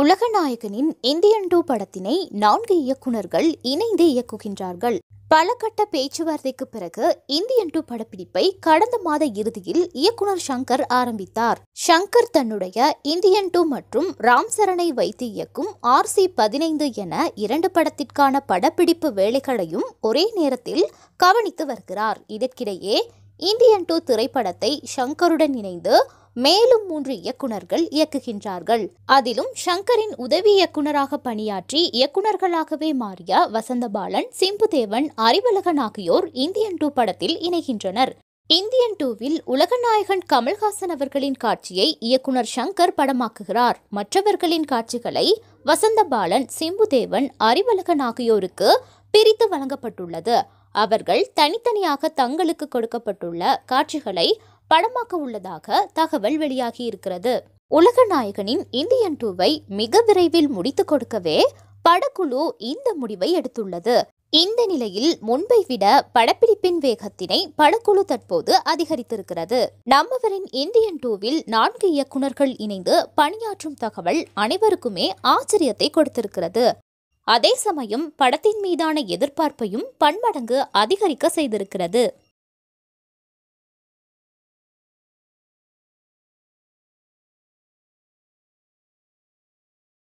உலகநாயகனின் Indian two படத்தினை நான்கு இயக்குநர்கள் இணைந்து இயக்குகின்றார்கள் பல கட்ட பேச்சுவார்த்தைக்கு பிறகு இந்தியன் டூ படப்பிடிப்பை கடந்த மாத இறுதியில் இயக்குனர் சங்கர் ஆரம்பித்தார் சங்கர் தன்னுடைய இந்தியன் டூ மற்றும் ராம் சரணை வைத்து இயக்கும் ஆர் சி பதினைந்து என இரண்டு படத்திற்கான படப்பிடிப்பு வேலைகளையும் ஒரே நேரத்தில் கவனித்து வருகிறார் இதற்கிடையே இந்தியன் டூ திரைப்படத்தை ஷங்கருடன் இணைந்து மேலும் மூன்று இயக்குநர்கள் இயக்குகின்றார்கள் அதிலும் சங்கரின் உதவி இயக்குநராக பணியாற்றி இயக்குநர்களாகவே மாறிய வசந்தபாலன் சிம்புதேவன் அறிவழகன் ஆகியோர் இந்தியன் டூ படத்தில் இணைகின்றனர் இந்தியன் டூவில் உலகநாயகன் கமல்ஹாசன் அவர்களின் காட்சியை இயக்குனர் சங்கர் படமாக்குகிறார் மற்றவர்களின் காட்சிகளை வசந்தபாலன் சிம்புதேவன் அறிவழகன் ஆகியோருக்கு பிரித்து வழங்கப்பட்டுள்ளது அவர்கள் தனித்தனியாக தங்களுக்கு கொடுக்கப்பட்டுள்ள காட்சிகளை படமாக்க உள்ளதாக தகவல் வெளியாகி இருக்கிறது உலக நாயகனின் இந்தியன் டூவை மிக விரைவில் முடித்து கொடுக்கவே படக்குழு இந்த முடிவை எடுத்துள்ளது இந்த நிலையில் முன்பை விட படப்பிடிப்பின் வேகத்தினை படக்குழு தற்போது அதிகரித்திருக்கிறது நம்மவரின் இந்தியன் டூவில் நான்கு இயக்குநர்கள் இணைந்து பணியாற்றும் தகவல் அனைவருக்குமே ஆச்சரியத்தை கொடுத்திருக்கிறது அதே சமயம் படத்தின் மீதான எதிர்பார்ப்பையும் பன்மடங்கு அதிகரிக்க செய்திருக்கிறது